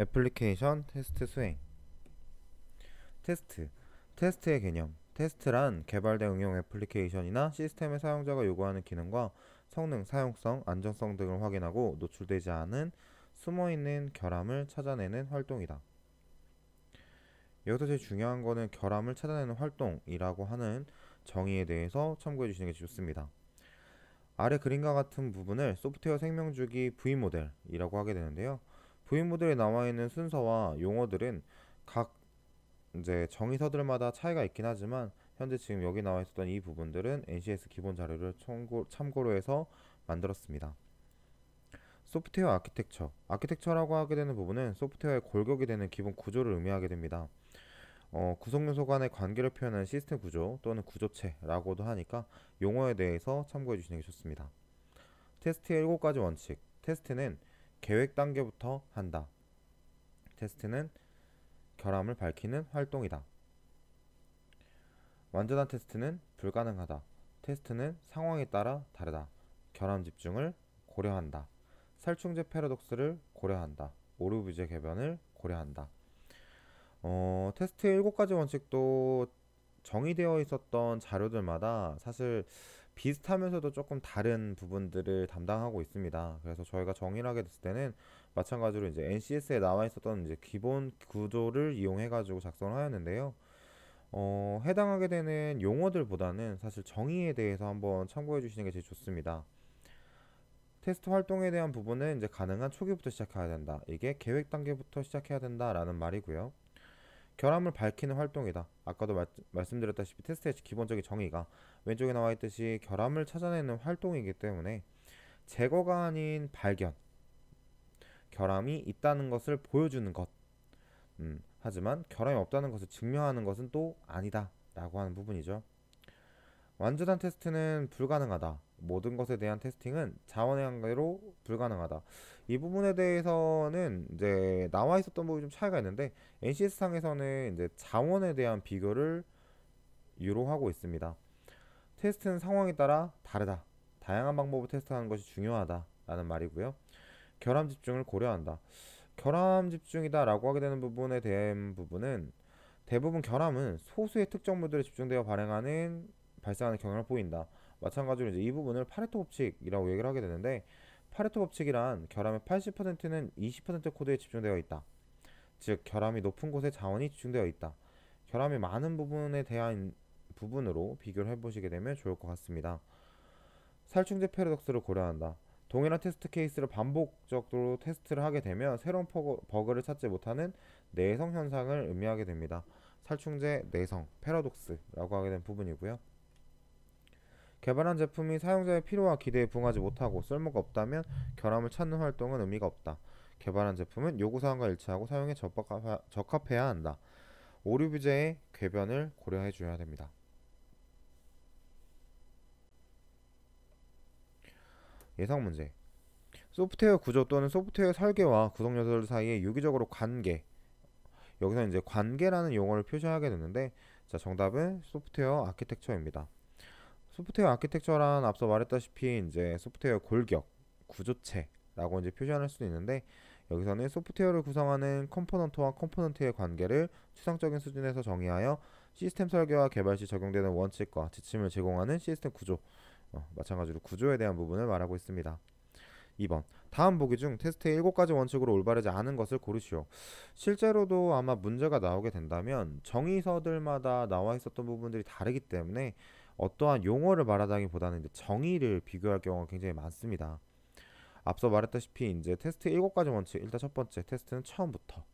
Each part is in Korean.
애플리케이션 테스트 수행 테스트 테스트의 개념 테스트란 개발된 응용 애플리케이션이나 시스템의 사용자가 요구하는 기능과 성능, 사용성, 안정성 등을 확인하고 노출되지 않은 숨어있는 결함을 찾아내는 활동이다. 여기서 제일 중요한 거는 결함을 찾아내는 활동이라고 하는 정의에 대해서 참고해 주시는 게 좋습니다. 아래 그림과 같은 부분을 소프트웨어 생명주기 V 모델이라고 하게 되는데요. 부인 모델에 나와 있는 순서와 용어들은 각 이제 정의서들마다 차이가 있긴 하지만 현재 지금 여기 나와 있었던 이 부분들은 NCS 기본 자료를 참고, 로 해서 만들었습니다. 소프트웨어 아키텍처. 아키텍처라고 하게 되는 부분은 소프트웨어의 골격이 되는 기본 구조를 의미하게 됩니다. 어, 구성요소 간의 관계를 표현하는 시스템 구조 또는 구조체라고도 하니까 용어에 대해서 참고해 주시는 게 좋습니다. 테스트 7가지 원칙. 테스트는 계획 단계부터 한다. 테스트는 결함을 밝히는 활동이다. 완전한 테스트는 불가능하다. 테스트는 상황에 따라 다르다. 결함 집중을 고려한다. 살충제 패러독스를 고려한다. 오류부재 개변을 고려한다. 어, 테스트의 7가지 원칙도 정의되어 있었던 자료들마다 사실 비슷하면서도 조금 다른 부분들을 담당하고 있습니다. 그래서 저희가 정의를 하게 됐을 때는 마찬가지로 이제 NCS에 나와 있었던 이제 기본 구조를 이용해 가지고 작성을 하였는데요. 어, 해당하게 되는 용어들보다는 사실 정의에 대해서 한번 참고해 주시는 게 제일 좋습니다. 테스트 활동에 대한 부분은 이제 가능한 초기부터 시작해야 된다. 이게 계획 단계부터 시작해야 된다라는 말이고요. 결함을 밝히는 활동이다. 아까도 마, 말씀드렸다시피 테스트 의 기본적인 정의가 왼쪽에 나와 있듯이 결함을 찾아내는 활동이기 때문에 제거가 아닌 발견, 결함이 있다는 것을 보여주는 것. 음, 하지만 결함이 없다는 것을 증명하는 것은 또 아니다. 라고 하는 부분이죠. 완전한 테스트는 불가능하다. 모든 것에 대한 테스팅은 자원의 한계로 불가능하다. 이 부분에 대해서는 이제 나와 있었던 부분이 좀 차이가 있는데 NCS 상에서는 이제 자원에 대한 비교를 유로하고 있습니다. 테스트는 상황에 따라 다르다. 다양한 방법으로 테스트하는 것이 중요하다라는 말이고요. 결함 집중을 고려한다. 결함 집중이다라고 하게 되는 부분에 대한 부분은 대부분 결함은 소수의 특정 모델에 집중되어 발행하는 발생하는 경향을 보인다. 마찬가지로 이제 이 부분을 파레토 법칙이라고 얘기를 하게 되는데 파레토 법칙이란 결함의 80%는 20% 코드에 집중되어 있다. 즉 결함이 높은 곳에 자원이 집중되어 있다. 결함이 많은 부분에 대한 부분으로 비교를 해보시게 되면 좋을 것 같습니다. 살충제 패러독스를 고려한다. 동일한 테스트 케이스를 반복적으로 테스트를 하게 되면 새로운 버그, 를 찾지 못하는 내성 현상을 의미하게 됩니다. 살충제 내성 패러독스라고 하게 된 부분이고요. 개발한 제품이 사용자의 필요와 기대에 부응하지 못하고 쓸모가 없다면 결함을 찾는 활동은 의미가 없다. 개발한 제품은 요구사항과 일치하고 사용에 적합해야 한다. 오류 규제의 궤변을 고려해 줘야 됩니다. 예상 문제. 소프트웨어 구조 또는 소프트웨어 설계와 구성 요소들 사이에 유기적으로 관계 여기서 이제 관계라는 용어를 표시하게 되는데 자 정답은 소프트웨어 아키텍처입니다. 소프트웨어 아키텍처란 앞서 말했다시피 이제 소프트웨어 골격, 구조체라고 이제 표시할 수도 있는데 여기서는 소프트웨어를 구성하는 컴포넌트와 컴포넌트의 관계를 추상적인 수준에서 정의하여 시스템 설계와 개발 시 적용되는 원칙과 지침을 제공하는 시스템 구조, 어, 마찬가지로 구조에 대한 부분을 말하고 있습니다. 2번 다음 보기 중 테스트의 7가지 원칙으로 올바르지 않은 것을 고르시오. 실제로도 아마 문제가 나오게 된다면 정의서들마다 나와 있었던 부분들이 다르기 때문에 어떠한 용어를 말하다기보다는 이제 정의를 비교할 경우가 굉장히 많습니다. 앞서 말했다시피 이제 테스트 7가지 원칙 일단 첫 번째 테스트는 처음부터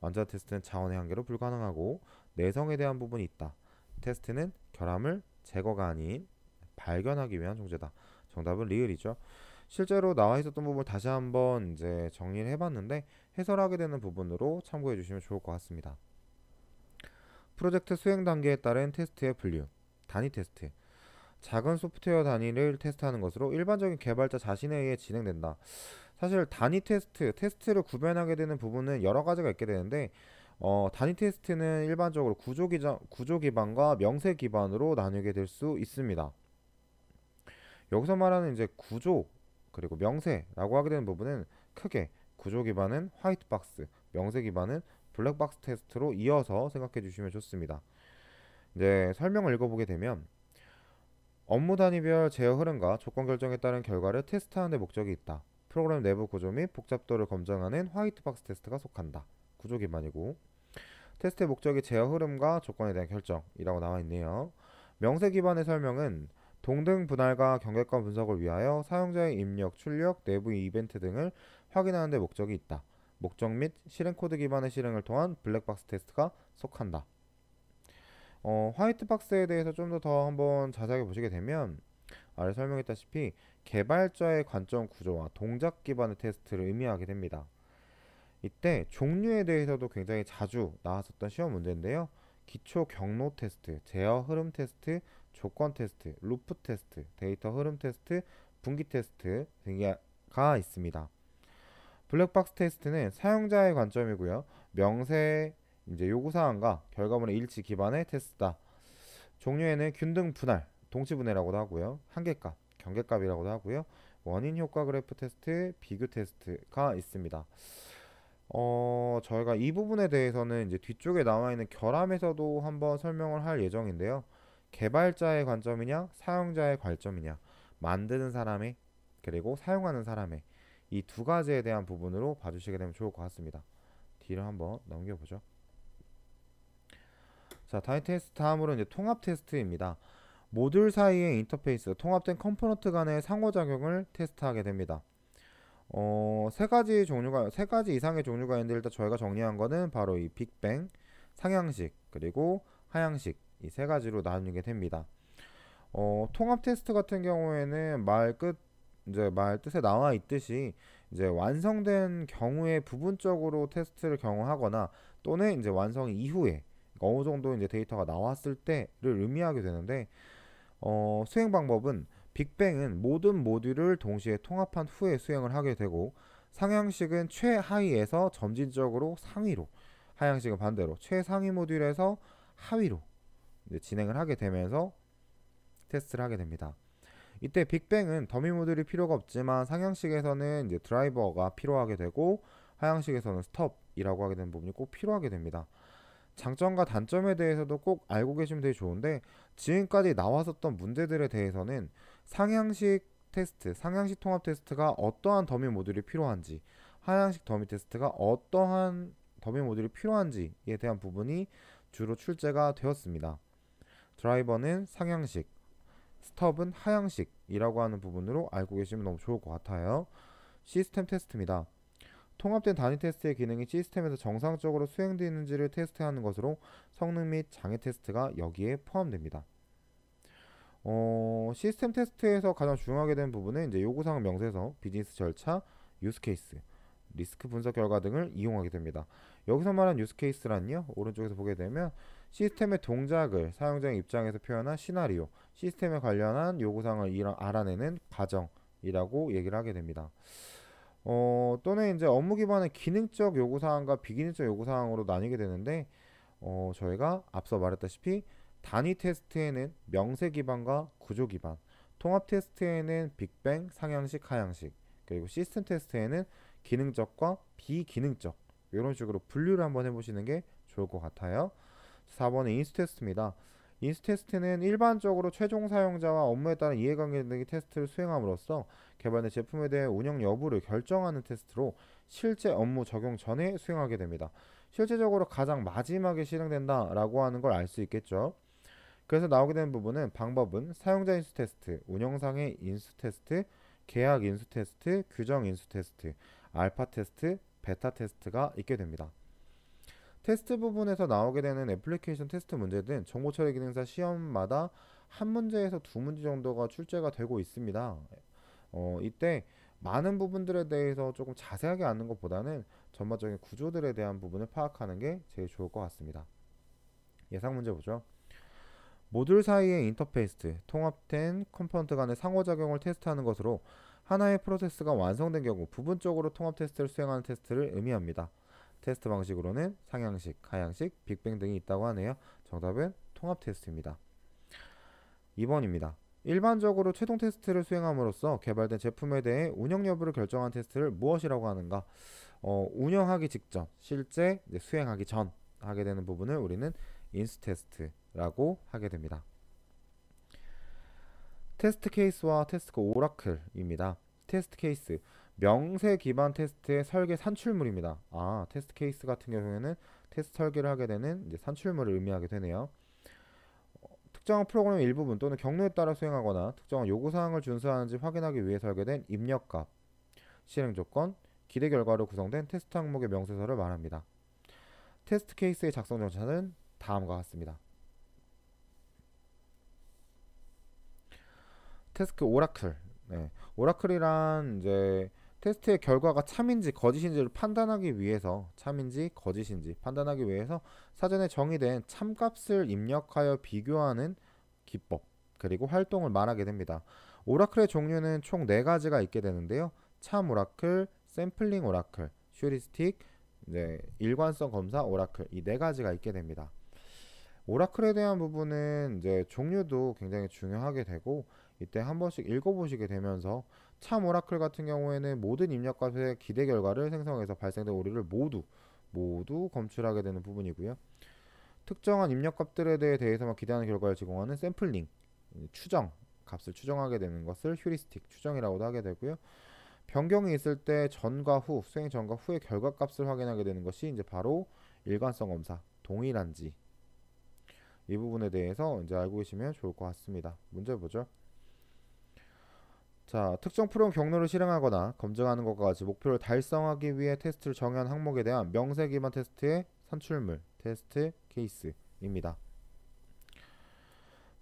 완전 테스트는 자원의 한계로 불가능하고 내성에 대한 부분이 있다. 테스트는 결함을 제거가 아닌 발견하기 위한 존재다. 정답은 리을이죠. 실제로 나와 있었던 부분을 다시 한번 이제 정리를 해봤는데 해설하게 되는 부분으로 참고해 주시면 좋을 것 같습니다. 프로젝트 수행 단계에 따른 테스트의 분류, 단위 테스트, 작은 소프트웨어 단위를 테스트하는 것으로 일반적인 개발자 자신에 의해 진행된다. 사실 단위 테스트, 테스트를 구별하게 되는 부분은 여러 가지가 있게 되는데 어, 단위 테스트는 일반적으로 구조, 기자, 구조 기반과 명세 기반으로 나뉘게 될 수 있습니다. 여기서 말하는 이제 구조 그리고 명세라고 하게 되는 부분은 크게 구조 기반은 화이트 박스, 명세 기반은 블랙박스 테스트로 이어서 생각해 주시면 좋습니다. 이제 설명을 읽어보게 되면 업무 단위별 제어 흐름과 조건 결정에 따른 결과를 테스트하는 데 목적이 있다. 프로그램 내부 구조 및 복잡도를 검증하는 화이트박스 테스트가 속한다. 구조 기반이고 테스트의 목적이 제어 흐름과 조건에 대한 결정이라고 나와 있네요. 명세 기반의 설명은 동등 분할과 경계권 분석을 위하여 사용자의 입력, 출력, 내부 이벤트 등을 확인하는 데 목적이 있다. 목적 및 실행 코드 기반의 실행을 통한 블랙박스 테스트가 속한다. 어, 화이트 박스에 대해서 좀 더 더 한번 자세하게 보시게 되면 아래 설명했다시피 개발자의 관점 구조와 동작 기반의 테스트를 의미하게 됩니다. 이때 종류에 대해서도 굉장히 자주 나왔었던 시험 문제인데요. 기초 경로 테스트, 제어 흐름 테스트, 조건 테스트, 루프 테스트, 데이터 흐름 테스트, 분기 테스트 등이가 있습니다. 블랙박스 테스트는 사용자의 관점이고요. 명세 이제 요구사항과 결과물의 일치 기반의 테스트다. 종류에는 균등 분할, 동치 분해라고도 하고요. 한계값, 경계값이라고도 하고요. 원인 효과 그래프 테스트, 비교 테스트가 있습니다. 어, 저희가 이 부분에 대해서는 이제 뒤쪽에 나와 있는 결함에서도 한번 설명을 할 예정인데요. 개발자의 관점이냐, 사용자의 관점이냐, 만드는 사람의 그리고 사용하는 사람의 이 두 가지에 대한 부분으로 봐주시게 되면 좋을 것 같습니다. 뒤를 한번 넘겨보죠. 자, 다이 테스트 다음으로 이제 통합 테스트입니다. 모듈 사이의 인터페이스, 통합된 컴포넌트 간의 상호작용을 테스트하게 됩니다. 어, 세 가지 종류가, 세 가지 이상의 종류가 있는데 일단 저희가 정리한 거는 바로 이 빅뱅, 상향식, 그리고 하향식, 이 세 가지로 나누게 됩니다. 어, 통합 테스트 같은 경우에는 말 끝, 이제 말 뜻에 나와 있듯이 이제 완성된 경우에 부분적으로 테스트를 경험하거나 또는 이제 완성 이후에 그러니까 어느 정도 이제 데이터가 나왔을 때를 의미하게 되는데 어, 수행 방법은 빅뱅은 모든 모듈을 동시에 통합한 후에 수행을 하게 되고 상향식은 최하위에서 점진적으로 상위로 하향식은 반대로 최상위 모듈에서 하위로 진행을 하게 되면서 테스트를 하게 됩니다. 이때 빅뱅은 더미 모듈이 필요가 없지만 상향식에서는 이제 드라이버가 필요하게 되고 하향식에서는 스톱이라고 하게 되는 부분이 꼭 필요하게 됩니다. 장점과 단점에 대해서도 꼭 알고 계시면 되게 좋은데 지금까지 나왔었던 문제들에 대해서는 상향식 테스트, 상향식 통합 테스트가 어떠한 더미 모듈이 필요한지, 하향식 더미 테스트가 어떠한 더미 모듈이 필요한지에 대한 부분이 주로 출제가 되었습니다. 드라이버는 상향식, 스톱은 하향식이라고 하는 부분으로 알고 계시면 너무 좋을 것 같아요. 시스템 테스트입니다. 통합된 단위 테스트의 기능이 시스템에서 정상적으로 수행되는지를 어있 테스트하는 것으로 성능 및 장애 테스트가 여기에 포함됩니다. 어, 시스템 테스트에서 가장 중요하게 된 부분은 이제 요구사항 명세서, 비즈니스 절차, 유스케이스, 리스크 분석 결과 등을 이용하게 됩니다. 여기서 말한 유스케이스란요. 오른쪽에서 보게 되면 시스템의 동작을 사용자의 입장에서 표현한 시나리오, 시스템에 관련한 요구사항을 알아내는 과정이라고 얘기를 하게 됩니다. 어, 또는 이제 업무 기반의 기능적 요구사항과 비기능적 요구사항으로 나뉘게 되는데 어, 저희가 앞서 말했다시피 단위 테스트에는 명세 기반과 구조 기반, 통합 테스트에는 빅뱅, 상향식, 하향식, 그리고 시스템 테스트에는 기능적과 비기능적 이런 식으로 분류를 한번 해보시는 게 좋을 것 같아요. 4번의 인수 테스트입니다. 인스 테스트는 일반적으로 최종 사용자와 업무에 따른 이해관계 등의 테스트를 수행함으로써 개발된 제품에 대해 운영 여부를 결정하는 테스트로 실제 업무 적용 전에 수행하게 됩니다. 실제적으로 가장 마지막에 실행된다라고 하는 걸 알 수 있겠죠. 그래서 나오게 된 부분은 방법은 사용자 인수 테스트, 운영상의 인수 테스트, 계약 인수 테스트, 규정 인수 테스트, 알파 테스트, 베타 테스트가 있게 됩니다. 테스트 부분에서 나오게 되는 애플리케이션 테스트 문제는 정보 처리 기능사 시험마다 한 문제에서 두 문제 정도가 출제가 되고 있습니다. 어, 이때 많은 부분들에 대해서 조금 자세하게 아는 것보다는 전반적인 구조들에 대한 부분을 파악하는 게 제일 좋을 것 같습니다. 예상 문제 보죠. 모듈 사이의 인터페이스, 통합된 컴포넌트 간의 상호작용을 테스트하는 것으로 하나의 프로세스가 완성된 경우 부분적으로 통합 테스트를 수행하는 테스트를 의미합니다. 테스트 방식으로는 상향식, 하향식, 빅뱅 등이 있다고 하네요. 정답은 통합 테스트입니다. 2번입니다. 일반적으로 최종 테스트를 수행함으로써 개발된 제품에 대해 운영 여부를 결정한 테스트를 무엇이라고 하는가? 어, 운영하기 직전, 실제 수행하기 전 하게 되는 부분을 우리는 인스 테스트라고 하게 됩니다. 테스트 케이스와 테스트 그 오라클입니다. 테스트 케이스 명세 기반 테스트의 설계 산출물입니다. 아, 테스트 케이스 같은 경우에는 테스트 설계를 하게 되는 이제 산출물을 의미하게 되네요. 어, 특정 프로그램의 일부분 또는 경로에 따라 수행하거나 특정 요구사항을 준수하는지 확인하기 위해 설계된 입력값, 실행조건, 기대 결과로 구성된 테스트 항목의 명세서를 말합니다. 테스트 케이스의 작성 절차는 다음과 같습니다. 테스크 오라클. 네. 오라클이란 이제 테스트의 결과가 참인지 거짓인지를 판단하기 위해서 참인지 거짓인지 판단하기 위해서 사전에 정의된 참값을 입력하여 비교하는 기법 그리고 활동을 말하게 됩니다. 오라클의 종류는 총 4가지가 있게 되는데요. 참 오라클, 샘플링 오라클, 슈리스틱, 이 네, 일관성 검사 오라클 이 4가지가 있게 됩니다. 오라클에 대한 부분은 이제 종류도 굉장히 중요하게 되고 이때 한 번씩 읽어보시게 되면서 참 오라클 같은 경우에는 모든 입력 값의 기대 결과를 생성해서 발생된 오류를 모두 모두 검출하게 되는 부분이고요. 특정한 입력 값들에 대해 대해서만 기대하는 결과를 제공하는 샘플링, 추정, 값을 추정하게 되는 것을 휴리스틱, 추정이라고도 하게 되고요. 변경이 있을 때 전과 후, 수행 전과 후의 결과 값을 확인하게 되는 것이 이제 바로 일관성 검사, 동일한지 이 부분에 대해서 이제 알고 계시면 좋을 것 같습니다. 문제 보죠. 자, 특정 프로그램 경로를 실행하거나 검증하는 것과 같이 목표를 달성하기 위해 테스트를 정한 의 항목에 대한 명세 기반 테스트의 산출물 테스트 케이스입니다.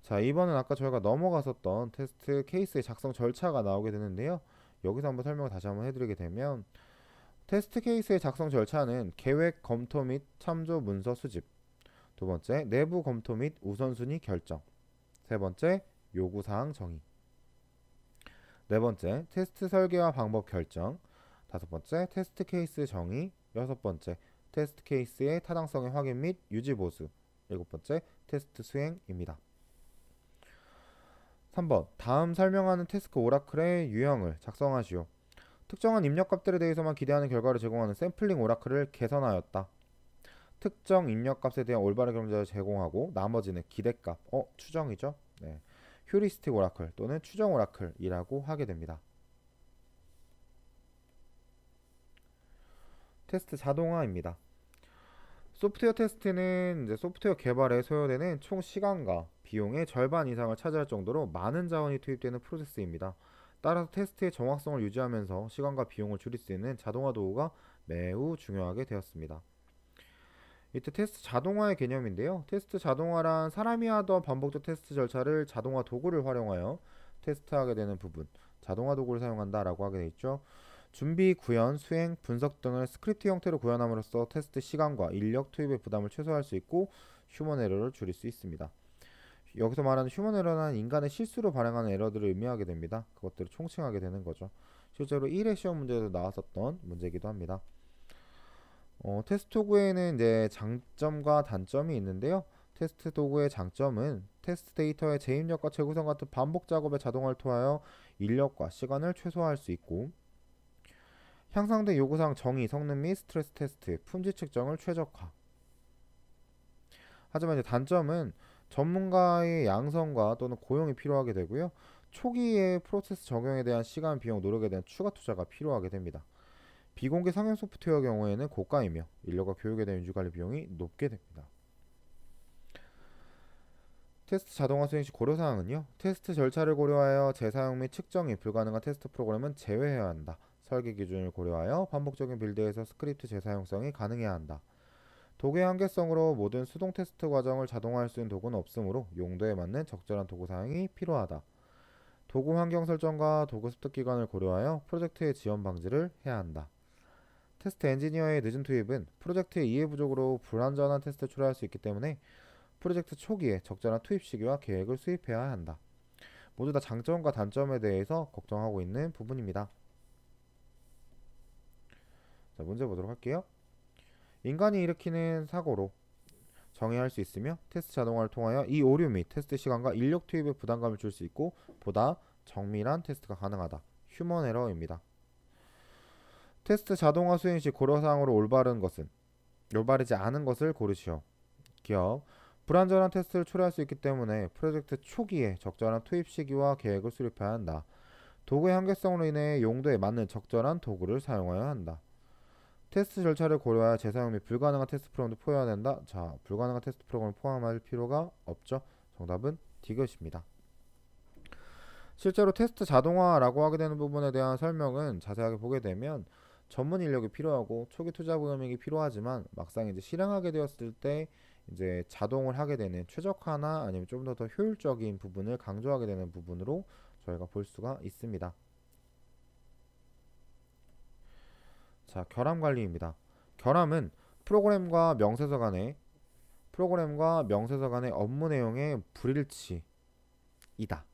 자, 이번은 아까 저희가 넘어갔었던 테스트 케이스의 작성 절차가 나오게 되는데요. 여기서 한번 설명을 다시 한번 해드리게 되면 테스트 케이스의 작성 절차는 계획 검토 및 참조 문서 수집 두 번째 내부 검토 및 우선순위 결정 세 번째 요구사항 정의 네 번째, 테스트 설계와 방법 결정. 다섯 번째, 테스트 케이스 정의. 여섯 번째, 테스트 케이스의 타당성의 확인 및 유지 보수. 일곱 번째, 테스트 수행입니다. 3번, 다음 설명하는 테스크 오라클의 유형을 작성하시오. 특정한 입력값들에 대해서만 기대하는 결과를 제공하는 샘플링 오라클을 개선하였다. 특정 입력값에 대한 올바른 경제를 제공하고 나머지는 기대값, 어, 추정이죠. 네. 휴리스틱 오라클 또는 추정 오라클이라고 하게 됩니다. 테스트 자동화입니다. 소프트웨어 테스트는 이제 소프트웨어 개발에 소요되는 총 시간과 비용의 절반 이상을 차지할 정도로 많은 자원이 투입되는 프로세스입니다. 따라서 테스트의 정확성을 유지하면서 시간과 비용을 줄일 수 있는 자동화 도구가 매우 중요하게 되었습니다. 이때 테스트 자동화의 개념인데요. 테스트 자동화란 사람이 하던 반복적 테스트 절차를 자동화 도구를 활용하여 테스트하게 되는 부분, 자동화 도구를 사용한다라고 하게 되어 있죠. 준비, 구현, 수행, 분석 등을 스크립트 형태로 구현함으로써 테스트 시간과 인력 투입의 부담을 최소화할 수 있고 휴먼 에러를 줄일 수 있습니다. 여기서 말하는 휴먼 에러는 인간의 실수로 발행하는 에러들을 의미하게 됩니다. 그것들을 총칭하게 되는 거죠. 실제로 1회 시험 문제에서 나왔었던 문제이기도 합니다. 어, 테스트 도구에는 이제 장점과 단점이 있는데요. 테스트 도구의 장점은 테스트 데이터의 재입력과 재구성 같은 반복 작업의 자동화를 통하여 인력과 시간을 최소화할 수 있고 향상된 요구사항 정의, 성능 및 스트레스 테스트, 품질 측정을 최적화. 하지만 이제 단점은 전문가의 양성과 또는 고용이 필요하게 되고요. 초기에 프로세스 적용에 대한 시간, 비용, 노력에 대한 추가 투자가 필요하게 됩니다. 비공개 상용 소프트웨어 경우에는 고가이며 인력과 교육에 대한 유지관리 비용이 높게 됩니다. 테스트 자동화 수행 시 고려사항은요. 테스트 절차를 고려하여 재사용 및 측정이 불가능한 테스트 프로그램은 제외해야 한다. 설계 기준을 고려하여 반복적인 빌드에서 스크립트 재사용성이 가능해야 한다. 도구의 한계성으로 모든 수동 테스트 과정을 자동화할 수 있는 도구는 없으므로 용도에 맞는 적절한 도구 사항이 필요하다. 도구 환경 설정과 도구 습득 기간을 고려하여 프로젝트의 지연 방지를 해야 한다. 테스트 엔지니어의 늦은 투입은 프로젝트의 이해 부족으로 불완전한 테스트를 초래할 수 있기 때문에 프로젝트 초기에 적절한 투입 시기와 계획을 수립해야 한다. 모두 다 장점과 단점에 대해서 걱정하고 있는 부분입니다. 자, 문제 보도록 할게요. 인간이 일으키는 사고로 정의할 수 있으며 테스트 자동화를 통하여 이 오류 및 테스트 시간과 인력 투입에 부담감을 줄 수 있고 보다 정밀한 테스트가 가능하다. 휴먼 에러입니다. 테스트 자동화 수행 시 고려사항으로 올바른 것은 올바르지 않은 것을 고르시오. 기억. 불완전한 테스트를 초래할 수 있기 때문에 프로젝트 초기에 적절한 투입 시기와 계획을 수립해야 한다. 도구의 한계성으로 인해 용도에 맞는 적절한 도구를 사용하여야 한다. 테스트 절차를 고려하여 재사용 및 불가능한 테스트 프로그램도 포함해야된다 자, 불가능한 테스트 프로그램을 포함할 필요가 없죠. 정답은 디귿입니다. 실제로 테스트 자동화라고 하게 되는 부분에 대한 설명은 자세하게 보게 되면 전문 인력이 필요하고 초기 투자 금액이 필요하지만 막상 이제 실행하게 되었을 때 이제 자동을 하게 되는 최적화나 아니면 좀 더 더 효율적인 부분을 강조하게 되는 부분으로 저희가 볼 수가 있습니다. 자, 결함 관리입니다. 결함은 프로그램과 명세서 간의 프로그램과 명세서 간의 업무 내용의 불일치이다.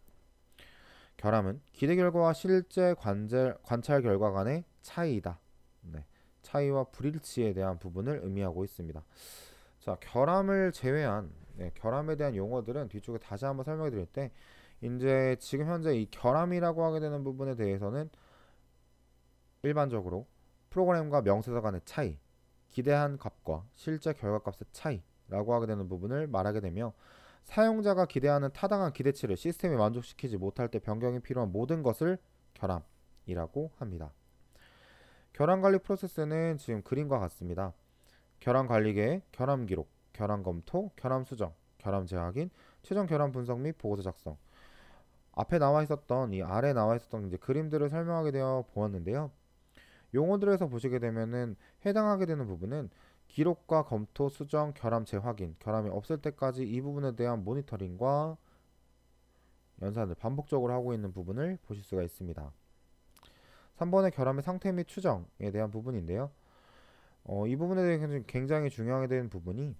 결함은 기대 결과와 실제 관절, 관찰 결과 간의 차이다 네. 차이와 불일치에 대한 부분을 의미하고 있습니다. 자, 결함을 제외한 네, 결함에 대한 용어들은 뒤쪽에 다시 한번 설명해 드릴 때 이제 지금 현재 이 결함이라고 하게 되는 부분에 대해서는 일반적으로 프로그램과 명세서 간의 차이, 기대한 값과 실제 결과 값의 차이라고 하게 되는 부분을 말하게 되며 사용자가 기대하는 타당한 기대치를 시스템이 만족시키지 못할 때 변경이 필요한 모든 것을 결함이라고 합니다. 결함 관리 프로세스는 지금 그림과 같습니다. 결함 관리계, 결함 기록, 결함 검토, 결함 수정, 결함 재확인, 최종 결함 분석 및 보고서 작성. 앞에 나와 있었던 이 아래 나와 있었던 이제 그림들을 설명하게 되어 보았는데요. 용어들에서 보시게 되면은 해당하게 되는 부분은 기록과 검토, 수정, 결함 재확인, 결함이 없을 때까지 이 부분에 대한 모니터링과 연산을 반복적으로 하고 있는 부분을 보실 수가 있습니다. 3번의 결함의 상태 및 추정에 대한 부분인데요. 어, 이 부분에 대해 굉장히 중요하게 되 부분이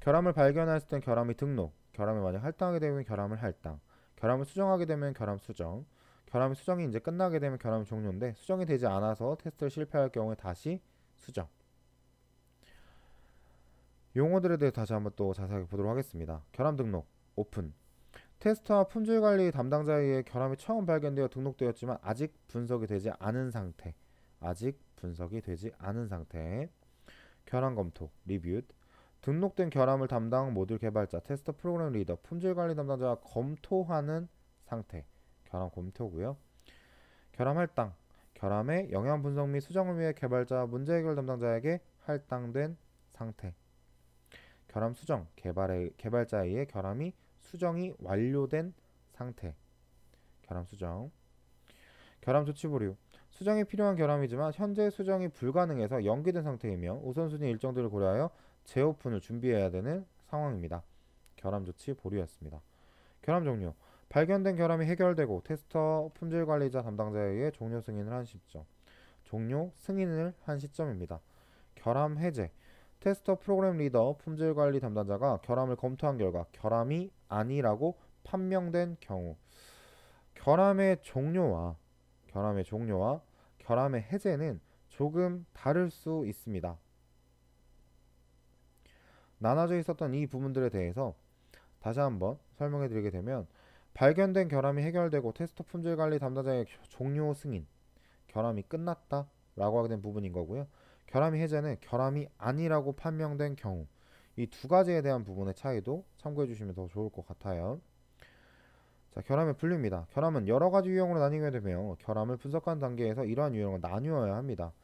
결함을 발견했을 땐 결함이 등록, 결함에 만약 할당하게 되면 결함을 할당, 결함을 수정하게 되면 결함 수정, 결함의 수정이 이제 끝나게 되면 결함 종료인데 수정이 되지 않아서 테스트를 실패할 경우에 다시 수정 용어들에 대해 다시 한번 또 자세하게 보도록 하겠습니다. 결함 등록 오픈 테스트와 품질 관리 담당자에 의해 결함이 처음 발견되어 등록되었지만 아직 분석이 되지 않은 상태. 아직 분석이 되지 않은 상태. 결함 검토 리뷰 등록된 결함을 담당 모듈 개발자, 테스트 프로그램 리더, 품질 관리 담당자가 검토하는 상태. 결함 검토고요. 결함 할당 결함의 영향 분석 및 수정을 위해 개발자 문제 해결 담당자에게 할당된 상태. 결함 수정, 개발의, 개발자의 결함이 수정이 완료된 상태. 결함 수정. 결함 조치 보류. 수정이 필요한 결함이지만 현재 수정이 불가능해서 연기된 상태이며 우선순위 일정들을 고려하여 재오픈을 준비해야 되는 상황입니다. 결함 조치 보류였습니다. 결함 종료. 발견된 결함이 해결되고 테스터 품질 관리자 담당자에 의해 종료 승인을 한 시점. 종료 승인을 한 시점입니다. 결함 해제. 테스터 프로그램 리더 품질 관리 담당자가 결함을 검토한 결과 결함이 아니라고 판명된 경우 결함의 종료와 결함의 종료와 결함의 해제는 조금 다를 수 있습니다. 나눠져 있었던 이 부분들에 대해서 다시 한번 설명해 드리게 되면 발견된 결함이 해결되고 테스트 품질 관리 담당자의 종료 승인 결함이 끝났다 라고 하게 된 부분인 거고요 결함이 해제는 결함이 아니라고 판명된 경우 이 두 가지에 대한 부분의 차이도 참고해 주시면 더 좋을 것 같아요. 자, 결함의 분류입니다. 결함은 여러 가지 유형으로 나뉘게 되며 결함을 분석한 단계에서 이러한 유형을 나누어야 합니다.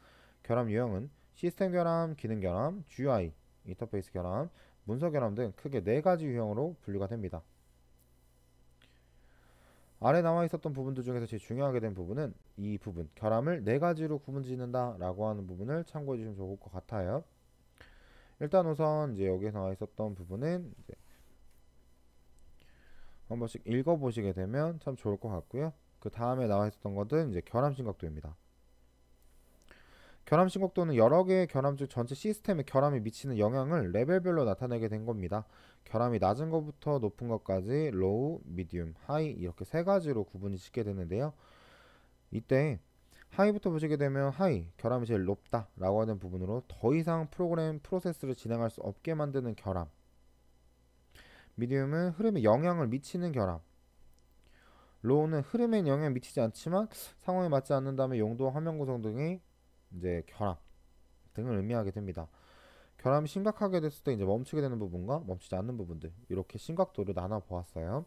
결함 유형은 시스템 결함, 기능 결함, GUI, 인터페이스 결함, 문서 결함 등 크게 네 가지 유형으로 분류가 됩니다. 아래 나와 있었던 부분들 중에서 제일 중요하게 된 부분은 이 부분 결함을 네 가지로 구분 짓는다 라고 하는 부분을 참고해 주시면 좋을 것 같아요 일단 우선 이제 여기에 나와 있었던 부분은 한 번씩 읽어 보시게 되면 참 좋을 것 같고요 그 다음에 나와 있었던 것은 이제 결함 심각도입니다 결함 신곡 또는 여러 개의 결함 중 전체 시스템에 결함이 미치는 영향을 레벨별로 나타내게 된 겁니다. 결함이 낮은 것부터 높은 것까지 로우, 미디움, 하이 이렇게 세 가지로 구분이 짓게 되는데요. 이때 하이부터 보시게 되면 하이, 결함이 제일 높다 라고 하는 부분으로 더 이상 프로그램 프로세스를 진행할 수 없게 만드는 결함 미디움은 흐름에 영향을 미치는 결함 로우는 흐름에 영향을 미치지 않지만 상황에 맞지 않는다면 용도, 화면 구성 등이 이제 결함 등을 의미하게 됩니다. 결함이 심각하게 됐을 때 이제 멈추게 되는 부분과 멈추지 않는 부분들 이렇게 심각도를 나눠 보았어요.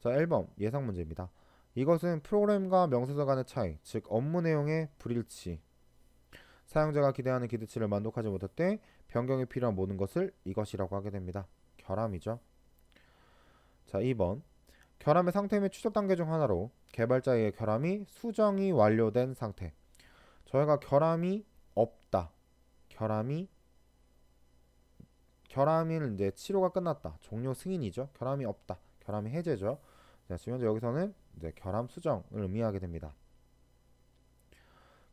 자, 1번 예상 문제입니다. 이것은 프로그램과 명세서 간의 차이, 즉 업무 내용의 불일치, 사용자가 기대하는 기대치를 만족하지 못할 때 변경이 필요한 모든 것을 이것이라고 하게 됩니다. 결함이죠. 자, 2번. 결함의 상태 및 추적 단계 중 하나로 개발자의 결함이 수정이 완료된 상태, 저희가 결함이 없다. 결함이 결함을 이제 치료가 끝났다. 종료 승인이죠. 결함이 없다. 결함이 해제죠. 자, 지금 현재 여기서는 이제 결함 수정을 의미하게 됩니다.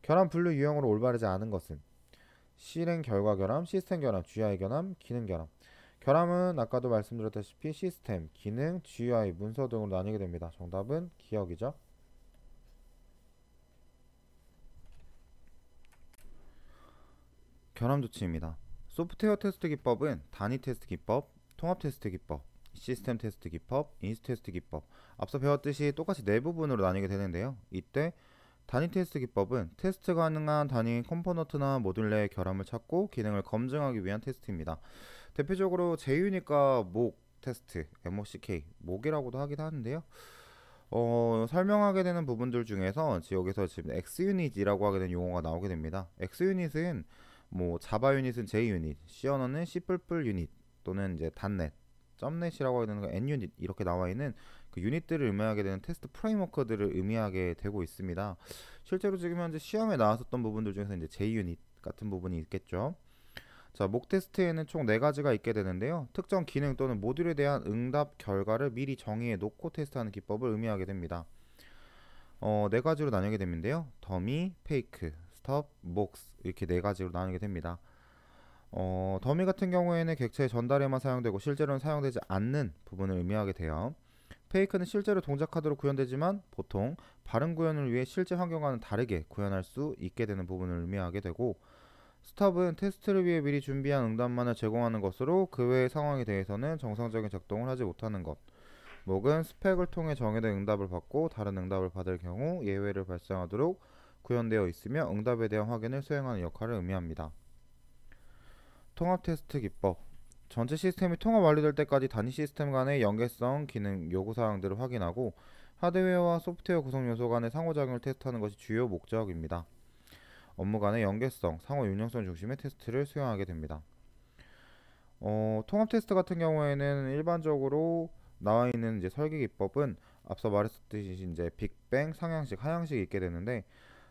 결함 분류 유형으로 올바르지 않은 것은 실행 결과 결함, 시스템 결함, GUI 결함, 기능 결함. 결함은 아까도 말씀드렸다시피 시스템, 기능, GUI, 문서 등으로 나뉘게 됩니다. 정답은 기억이죠. 결함 조치입니다. 소프트웨어 테스트 기법은 단위 테스트 기법, 통합 테스트 기법, 시스템 테스트 기법, 인스 테스트 기법 앞서 배웠듯이 똑같이 네 부분으로 나뉘게 되는데요. 이때 단위 테스트 기법은 테스트 가능한 단위 컴포넌트나 모듈 내 결함을 찾고 기능을 검증하기 위한 테스트입니다. 대표적으로 제휴니까 목 테스트, MOCK, 목이라고도 하기도 하는데요. 어, 설명하게 되는 부분들 중에서 지역서 지금 X유닛이라고 하게 된 용어가 나오게 됩니다. X유닛은 뭐 자바 유닛은 J 유닛, C 언어는 C++ 유닛 또는 이제 단넷, 점넷이라고 해야 되는 N 유닛 이렇게 나와 있는 그 유닛들을 의미하게 되는 테스트 프레임워크들을 의미하게 되고 있습니다. 실제로 지금 현재 시험에 나왔었던 부분들 중에서 이제 J 유닛 같은 부분이 있겠죠. 자, 목 테스트에는 총 4가지가 있게 되는데요. 특정 기능 또는 모듈에 대한 응답 결과를 미리 정의해 놓고 테스트하는 기법을 의미하게 됩니다. 어, 네 가지로 나뉘게 되는데요. 더미, 페이크, 스톱, 목스 이렇게 네 가지로 나누게 됩니다. 어, 더미 같은 경우에는 객체의 전달에만 사용되고 실제로는 사용되지 않는 부분을 의미하게 돼요. 페이크는 실제로 동작하도록 구현되지만 보통 바른 구현을 위해 실제 환경과는 다르게 구현할 수 있게 되는 부분을 의미하게 되고 스톱은 테스트를 위해 미리 준비한 응답만을 제공하는 것으로 그 외의 상황에 대해서는 정상적인 작동을 하지 못하는 것 목은 스펙을 통해 정해된 응답을 받고 다른 응답을 받을 경우 예외를 발생하도록 구현되어 있으며 응답에 대한 확인을 수행하는 역할을 의미합니다. 통합 테스트 기법 전체 시스템이 통합 완료될 때까지 단위 시스템 간의 연계성, 기능, 요구사항들을 확인하고 하드웨어와 소프트웨어 구성 요소 간의 상호작용을 테스트하는 것이 주요 목적입니다. 업무 간의 연계성, 상호 균형성 중심의 테스트를 수행하게 됩니다. 어, 통합 테스트 같은 경우에는 일반적으로 나와 있는 이제 설계 기법은 앞서 말했듯이 이제 빅뱅, 상향식, 하향식이 있게 되는데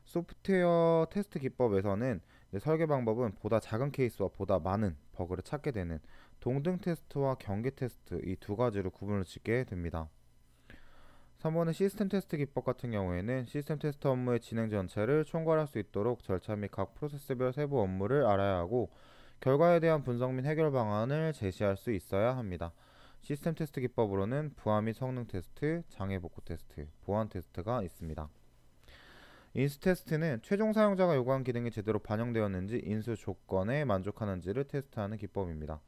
소프트웨어 테스트 기법에서는 설계 방법은 보다 작은 케이스와 보다 많은 버그를 찾게 되는 동등 테스트와 경계 테스트 이 두 가지로 구분을 짓게 됩니다. 3번은 시스템 테스트 기법 같은 경우에는 시스템 테스트 업무의 진행 전체를 총괄할 수 있도록 절차 및 각 프로세스별 세부 업무를 알아야 하고 결과에 대한 분석 및 해결 방안을 제시할 수 있어야 합니다. 시스템 테스트 기법으로는 부하 및 성능 테스트, 장애 복구 테스트, 보안 테스트가 있습니다. 인수 테스트는 최종 사용자가 요구한 기능이 제대로 반영되었는지 인수 조건에 만족하는지를 테스트하는 기법입니다.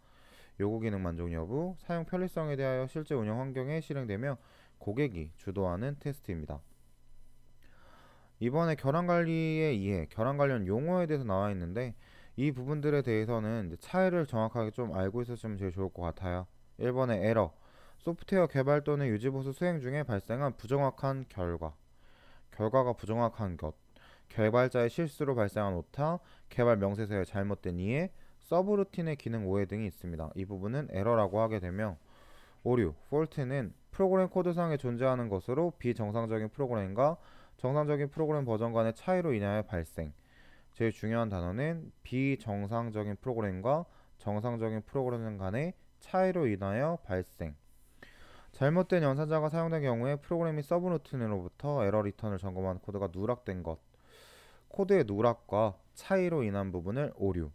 요구 기능 만족 여부, 사용 편리성에 대하여 실제 운영 환경에 실행되며 고객이 주도하는 테스트입니다. 이번에 결함 관리에 의해 결함 관련 용어에 대해서 나와 있는데 이 부분들에 대해서는 차이를 정확하게 좀 알고 있었으면 제일 좋을 것 같아요. 1번의 에러, 소프트웨어 개발 또는 유지보수 수행 중에 발생한 부정확한 결과. 결과가 부정확한 것, 개발자의 실수로 발생한 오타, 개발 명세서의 잘못된 이해, 서브루틴의 기능 오해 등이 있습니다. 이 부분은 에러라고 하게 되며 오류, 폴트는 프로그램 코드상에 존재하는 것으로 비정상적인 프로그램과 정상적인 프로그램 버전 간의 차이로 인하여 발생. 제일 중요한 단어는 비정상적인 프로그램과 정상적인 프로그램 간의 차이로 인하여 발생. 잘못된 연산자가 사용된 경우에 프로그램이 서브루틴으로부터 에러 리턴을 점검한 코드가 누락된 것 코드의 누락과 차이로 인한 부분을 오류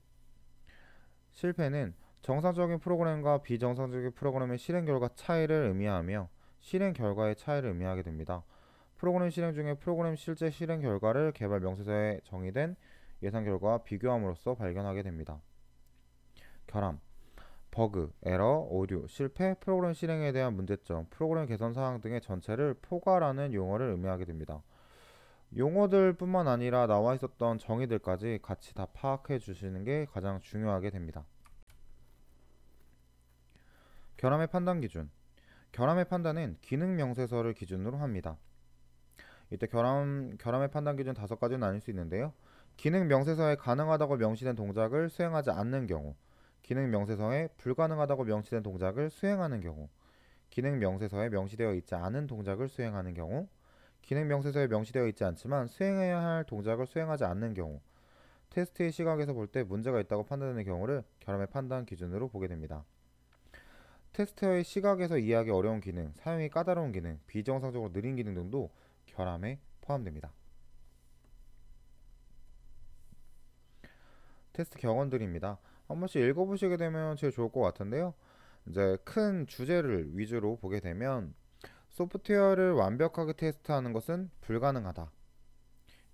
실패는 정상적인 프로그램과 비정상적인 프로그램의 실행 결과 차이를 의미하며 실행 결과의 차이를 의미하게 됩니다. 프로그램 실행 중에 프로그램 실제 실행 결과를 개발 명세서에 정의된 예상 결과와 비교함으로써 발견하게 됩니다. 결함 버그, 에러, 오류, 실패, 프로그램 실행에 대한 문제점, 프로그램 개선 사항 등의 전체를 포괄하는 용어를 의미하게 됩니다. 용어들뿐만 아니라 나와 있었던 정의들까지 같이 다 파악해 주시는 게 가장 중요하게 됩니다. 결함의 판단 기준. 결함의 판단은 기능 명세서를 기준으로 합니다. 이때 결함, 결함의 판단 기준 다섯 가지는 나눌 수 있는데요. 기능 명세서에 가능하다고 명시된 동작을 수행하지 않는 경우, 기능 명세서에 불가능하다고 명시된 동작을 수행하는 경우, 기능 명세서에 명시되어 있지 않은 동작을 수행하는 경우, 기능 명세서에 명시되어 있지 않지만 수행해야 할 동작을 수행하지 않는 경우, 테스트의 시각에서 볼 때 문제가 있다고 판단되는 경우를 결함의 판단 기준으로 보게 됩니다. 테스트의 시각에서 이해하기 어려운 기능, 사용이 까다로운 기능, 비정상적으로 느린 기능 등도 결함에 포함됩니다. 테스트 경험들입니다 한 번씩 읽어보시게 되면 제일 좋을 것 같은데요. 이제 큰 주제를 위주로 보게 되면 소프트웨어를 완벽하게 테스트하는 것은 불가능하다.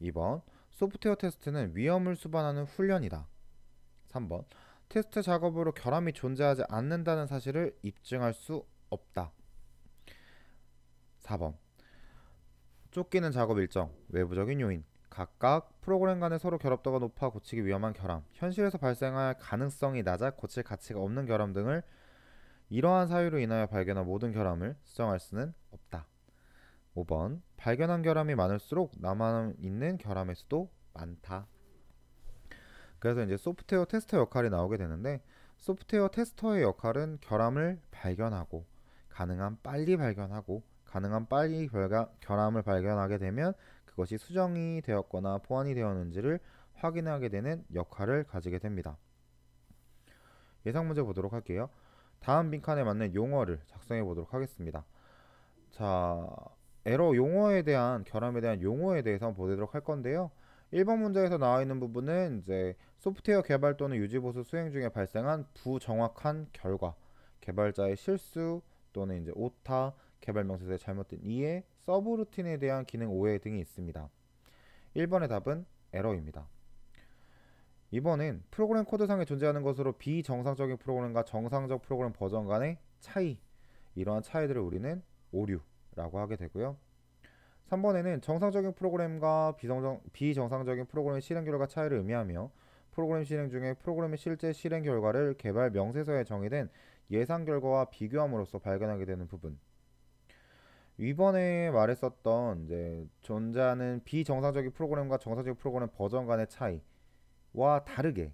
2번 소프트웨어 테스트는 위험을 수반하는 훈련이다. 3번 테스트 작업으로 결함이 존재하지 않는다는 사실을 입증할 수 없다. 4번 쫓기는 작업 일정, 외부적인 요인 각각 프로그램 간의 서로 결합도가 높아 고치기 위험한 결함, 현실에서 발생할 가능성이 낮아 고칠 가치가 없는 결함 등을 이러한 사유로 인하여 발견한 모든 결함을 수정할 수는 없다. 5번 발견한 결함이 많을수록 남아있는 결함의 수도 많다. 그래서 이제 소프트웨어 테스터 역할이 나오게 되는데 소프트웨어 테스터의 역할은 결함을 발견하고 가능한 빨리 발견하고 가능한 빨리 결함을 발견하게 되면 그것이 수정이 되었거나 보완이 되었는지를 확인하게 되는 역할을 가지게 됩니다. 예상 문제 보도록 할게요. 다음 빈칸에 맞는 용어를 작성해 보도록 하겠습니다. 자, 에러 용어에 대한 결함에 대한 용어에 대해서 보도록 할 건데요. 1번 문제에서 나와 있는 부분은 이제 소프트웨어 개발 또는 유지 보수 수행 중에 발생한 부정확한 결과, 개발자의 실수 또는 이제 오타, 개발 명세서의 잘못된 이해, 서브루틴에 대한 기능 오해 등이 있습니다. 1번의 답은 에러입니다. 2번은 프로그램 코드상에 존재하는 것으로 비정상적인 프로그램과 정상적 프로그램 버전 간의 차이 이러한 차이들을 우리는 오류라고 하게 되고요. 3번에는 정상적인 프로그램과 비정상, 비정상적인 프로그램 실행 결과 차이를 의미하며 프로그램 실행 중에 프로그램의 실제 실행 결과를 개발 명세서에 정의된 예상 결과와 비교함으로써 발견하게 되는 부분 이번에 말했었던 이제 존재하는 비정상적인 프로그램과 정상적인 프로그램 버전 간의 차이와 다르게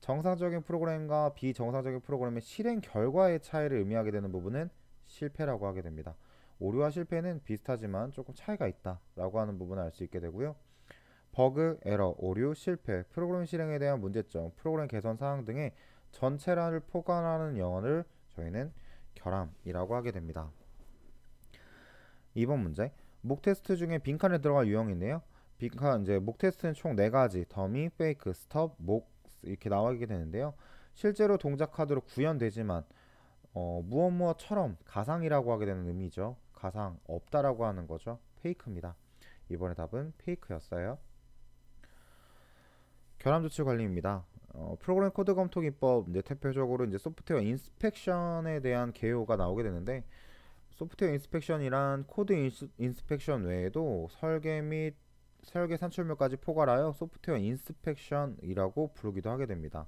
정상적인 프로그램과 비정상적인 프로그램의 실행 결과의 차이를 의미하게 되는 부분은 실패라고 하게 됩니다. 오류와 실패는 비슷하지만 조금 차이가 있다라고 하는 부분을 알 수 있게 되고요. 버그, 에러, 오류, 실패, 프로그램 실행에 대한 문제점, 프로그램 개선 사항 등의 전체란을 포괄하는 영어를 저희는 결함이라고 하게 됩니다. 2번 문제. 목 테스트 중에 빈칸에 들어갈 유형인데요. 빈칸 이제 목 테스트는 총 네가지 더미, 페이크, 스톱, 목 이렇게 나와게 되는데요. 실제로 동작 카드로 구현되지만 어, 무엇 무엇처럼 가상이라고 하게 되는 의미죠. 가상 없다라고 하는 거죠. 페이크입니다. 이번에 답은 페이크였어요. 결함조치 관리입니다. 어, 프로그램 코드 검토 기법 이제 대표적으로 이제 소프트웨어 인스펙션에 대한 개요가 나오게 되는데 소프트웨어 인스펙션이란 코드 인스, 인스펙션 외에도 설계 및 설계 산출물까지 포괄하여 소프트웨어 인스펙션이라고 부르기도 하게 됩니다.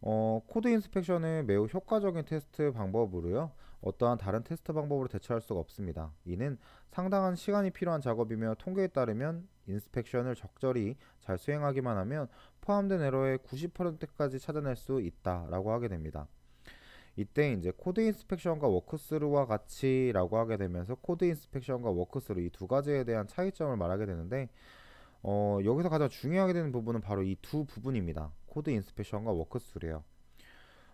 어, 코드 인스펙션은 매우 효과적인 테스트 방법으로요. 어떠한 다른 테스트 방법으로 대체할 수가 없습니다. 이는 상당한 시간이 필요한 작업이며 통계에 따르면 인스펙션을 적절히 잘 수행하기만 하면 포함된 에러의 90%까지 찾아낼 수 있다라고 하게 됩니다. 이때 이제 코드 인스펙션과 워크스루와 같이라고 하게 되면서 코드 인스펙션과 워크스루 이 두 가지에 대한 차이점을 말하게 되는데 어, 여기서 가장 중요하게 되는 부분은 바로 이 두 부분입니다. 코드 인스펙션과 워크스루예요.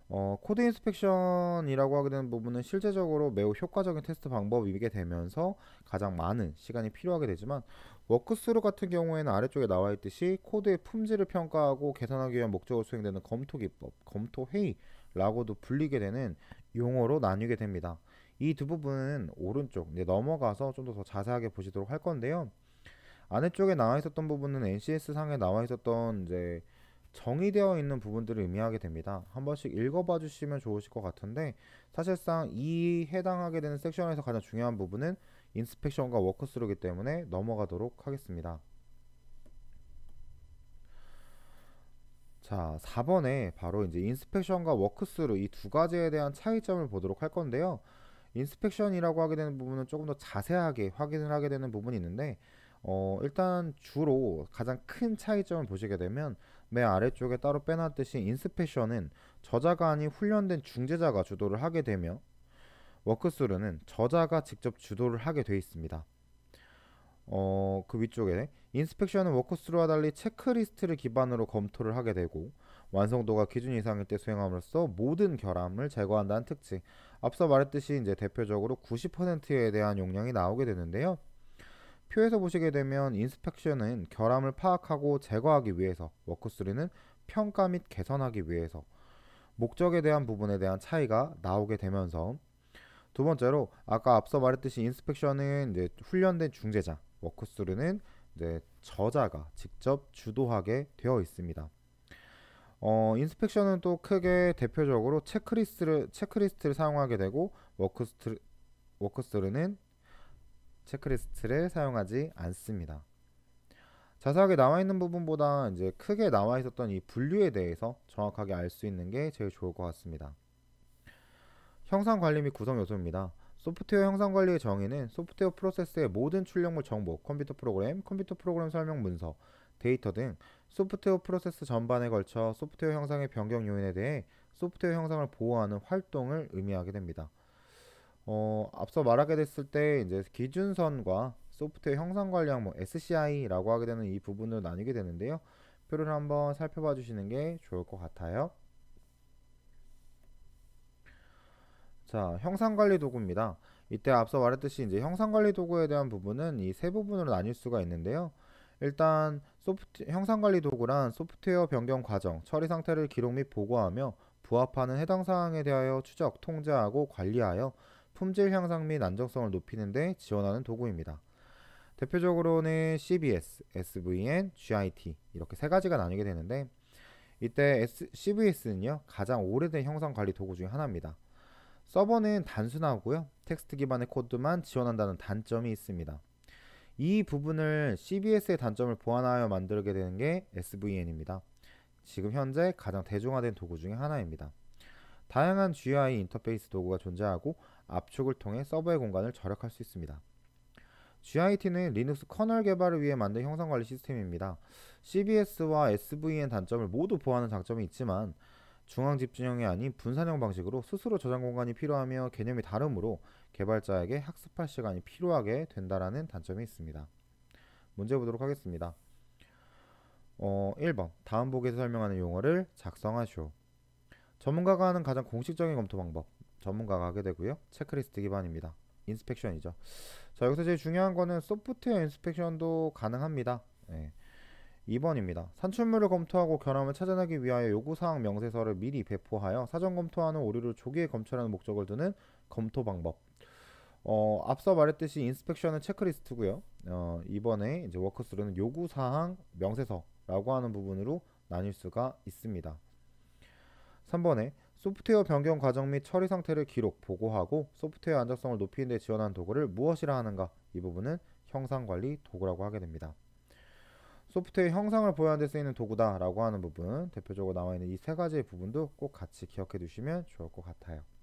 어, 코드 인스펙션이라고 하게 되는 부분은 실제적으로 매우 효과적인 테스트 방법이게 되면서 가장 많은 시간이 필요하게 되지만 워크스루 같은 경우에는 아래쪽에 나와 있듯이 코드의 품질을 평가하고 개선하기 위한 목적으로 수행되는 검토 기법, 검토 회의 라고도 불리게 되는 용어로 나뉘게 됩니다. 이 두 부분은 오른쪽 넘어가서 좀 더 자세하게 보시도록 할 건데요. 아래쪽에 나와 있었던 부분은 NCS 상에 나와 있었던 이제 정의되어 있는 부분들을 의미하게 됩니다. 한 번씩 읽어봐 주시면 좋으실 것 같은데 사실상 이 해당하게 되는 섹션에서 가장 중요한 부분은 인스펙션과 워크스루기 때문에 넘어가도록 하겠습니다. 자, 4번에 바로 이제 인스펙션과 워크스루 이 두 가지에 대한 차이점을 보도록 할 건데요. 인스펙션이라고 하게 되는 부분은 조금 더 자세하게 확인을 하게 되는 부분이 있는데 어, 일단 주로 가장 큰 차이점을 보시게 되면 맨 아래쪽에 따로 빼놨듯이 인스펙션은 저자가 아닌 훈련된 중재자가 주도를 하게 되며 워크스루는 저자가 직접 주도를 하게 되어 있습니다. 어, 그 위쪽에 인스펙션은 워크스루와 달리 체크리스트를 기반으로 검토를 하게 되고 완성도가 기준 이상일 때 수행함으로써 모든 결함을 제거한다는 특징. 앞서 말했듯이 이제 대표적으로 90%에 대한 용량이 나오게 되는데요. 표에서 보시게 되면 인스펙션은 결함을 파악하고 제거하기 위해서, 워크스루는 평가 및 개선하기 위해서 목적에 대한 부분에 대한 차이가 나오게 되면서 두 번째로 아까 앞서 말했듯이 인스펙션은 이제 훈련된 중재자 워크스루는 이제 저자가 직접 주도하게 되어 있습니다. 어, 인스펙션은 또 크게 대표적으로 체크리스트를 체크리스트를 사용하게 되고 워크스루 워크스루는 체크리스트를 사용하지 않습니다. 자세하게 나와 있는 부분보다 이제 크게 나와 있었던 이 분류에 대해서 정확하게 알 수 있는 게 제일 좋을 것 같습니다. 형상 관리 및 구성 요소입니다. 소프트웨어 형상 관리의 정의는 소프트웨어 프로세스의 모든 출력물 정보, 컴퓨터 프로그램, 컴퓨터 프로그램 설명 문서, 데이터 등 소프트웨어 프로세스 전반에 걸쳐 소프트웨어 형상의 변경 요인에 대해 소프트웨어 형상을 보호하는 활동을 의미하게 됩니다. 어, 앞서 말하게 됐을 때 이제 기준선과 소프트웨어 형상 관리 항뭐 SCI라고 하게 되는 이 부분으로 나뉘게 되는데요. 표를 한번 살펴봐 주시는 게 좋을 것 같아요. 자, 형상관리 도구입니다. 이때 앞서 말했듯이 이제 형상관리 도구에 대한 부분은 이 세 부분으로 나뉠 수가 있는데요. 일단 소프트, 형상관리 도구란 소프트웨어 변경 과정, 처리 상태를 기록 및 보고하며 부합하는 해당 사항에 대하여 추적, 통제하고 관리하여 품질 향상 및 안정성을 높이는 데 지원하는 도구입니다. 대표적으로는 CBS, SVN, GIT 이렇게 세 가지가 나뉘게 되는데 이때 CBS는요 가장 오래된 형상 관리 도구 중에 하나입니다. 서버는 단순하고요. 텍스트 기반의 코드만 지원한다는 단점이 있습니다. 이 부분을 CBS의 단점을 보완하여 만들게 되는 게 SVN입니다. 지금 현재 가장 대중화된 도구 중의 하나입니다. 다양한 GUI 인터페이스 도구가 존재하고 압축을 통해 서버의 공간을 절약할 수 있습니다. GIT는 리눅스 커널 개발을 위해 만든 형상관리 시스템입니다. CBS와 SVN 단점을 모두 보완하는 장점이 있지만 중앙 집중형이 아닌 분산형 방식으로 스스로 저장 공간이 필요하며 개념이 다르므로 개발자에게 학습할 시간이 필요하게 된다라는 단점이 있습니다. 문제 보도록 하겠습니다. 어, 1번 다음 보기에서 설명하는 용어를 작성하시오. 전문가가 하는 가장 공식적인 검토 방법 전문가가 하게 되고요. 체크리스트 기반입니다. 인스펙션이죠. 자 여기서 제일 중요한 거는 소프트웨어 인스펙션도 가능합니다. 예. 2번입니다. 산출물을 검토하고 결함을 찾아내기 위하여 요구사항 명세서를 미리 배포하여 사전 검토하는 오류를 조기에 검출하는 목적을 두는 검토 방법. 어, 앞서 말했듯이 인스펙션은 체크리스트고요. 어, 이번에 이제 워크스루는 요구사항 명세서라고 하는 부분으로 나뉠 수가 있습니다. 3번에 소프트웨어 변경 과정 및 처리 상태를 기록, 보고하고 소프트웨어 안정성을 높이는 데 지원하는 도구를 무엇이라 하는가 이 부분은 형상관리 도구라고 하게 됩니다. 소프트의 웨 형상을 보여하는 데 쓰이는 도구다 라고 하는 부분 대표적으로 나와 있는 이 세 가지의 부분도 꼭 같이 기억해 두시면 좋을 것 같아요.